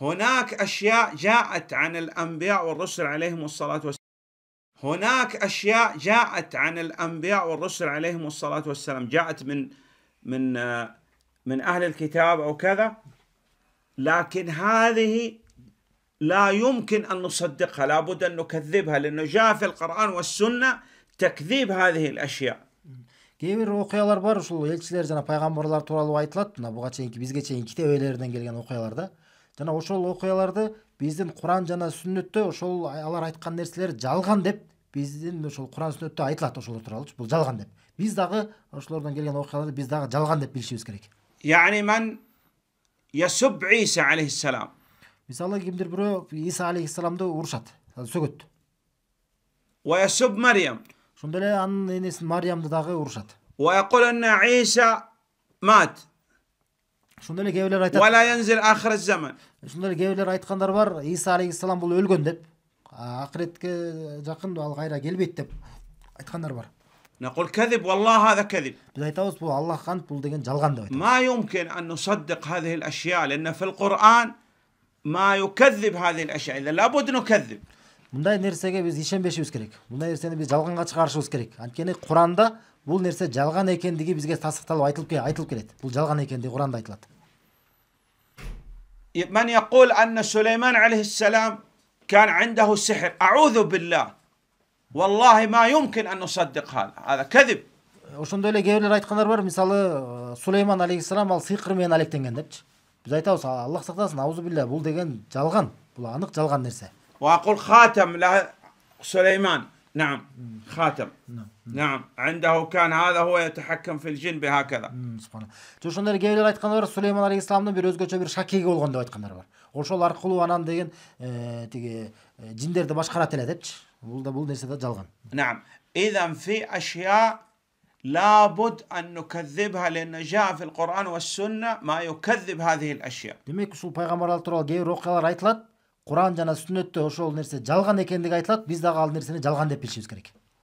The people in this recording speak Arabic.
هناك أشياء جاءت عن الأنبياء والرسل عليهم الصلاة والسلام هناك أشياء جاءت عن الأنبياء والرسل عليهم الصلاة والسلام جاءت من من من أهل الكتاب أو كذا لكن هذه لا يمكن أن نصدقها لابد أن نكذبها لأنه جاء في القرآن والسنة تكذيب هذه الأشياء кейбір оқиғалар бар ушул элчилер жана пайгамбарлар тууралуу айтылат мына буга чейинки бизге чейинки китеп ээлеринен келген окуяларда жана ошол окуяларды биздин куран жана сүннөттө ошол алар айткан нерселер жалган деп биздин ошол куран сүннөттө айтылат ошолор тууралуучу бул жалган деп биз дагы ошолордон келген окуяларды биз дагы жалган деп билишибиз керек яни ман ясуб иса алейхисалам мисалы кимдир бирөө иса алейхисаламды урушат сөгөт ясуб марьям ошондой эле анын энесин марьямды дагы урушат ويقول анна иса мат ошондой эле кээ бирлер айтат ولا ينزل آخر الزمن ошондой эле кээ бирлер айткандар бар иса алейхисалам бул өлгөн деп акыретке жакын ал кайра келбейт деп айткандар бар نقول كذب والله هذا كذب биз айтабыз бул аллах кантип бул деген жалган деп айтабыз ما يمكن أن نصدق هذه الأشياء لأن في القرآن ما يكذب هذه الأشياء إذا لابد نكذب мындай нерсеге биз ишенбешибиз керек мындай нерсени биз жалганга чыгарышыбыз керек анткени куранда бул нерсе жалган экендиги бизге тастыкталып айтылып айтылып келет бул жалган экендиги куранда айтылат من يقول أن سليمان عليه السلام كان عنده سحر أعوذ بالله والله ما يمكن أن نصدق هذا هذا كذب ошондой эле кээ бирлер айткандар бар мисалы э, сулейман алейхисалам ал сыйкыр менен алектенген депчи биз айтабыз аллах сактасын аузу билля бул деген жалган бул анык жалган нерсе واقول خاتم له سليمان نعم خاتم نعم،, نعم. نعم عنده كان هذا هو يتحكم في الجن بهكذا سبحان الله توشوندор кээбирлер айтканы бар Сулейман алейхиссаламдын бир өзгөчө бир шакеги болгон деп айткандар бар ошол аркылуу анан деген тиги жиндерди башкарат эле депчи бул да бул нерсе да жалган нам اذا في اشياء لابد ان نكذبها لان جاء في القران والسنه ما يكذب هذه الاشياء. ديميك شو بيغامر الترول جاي روكالا куран жана сүннөттө ошол нерсе жалган экендиги айтылат биз дагы ал нерсени жалган деп билишибиз керек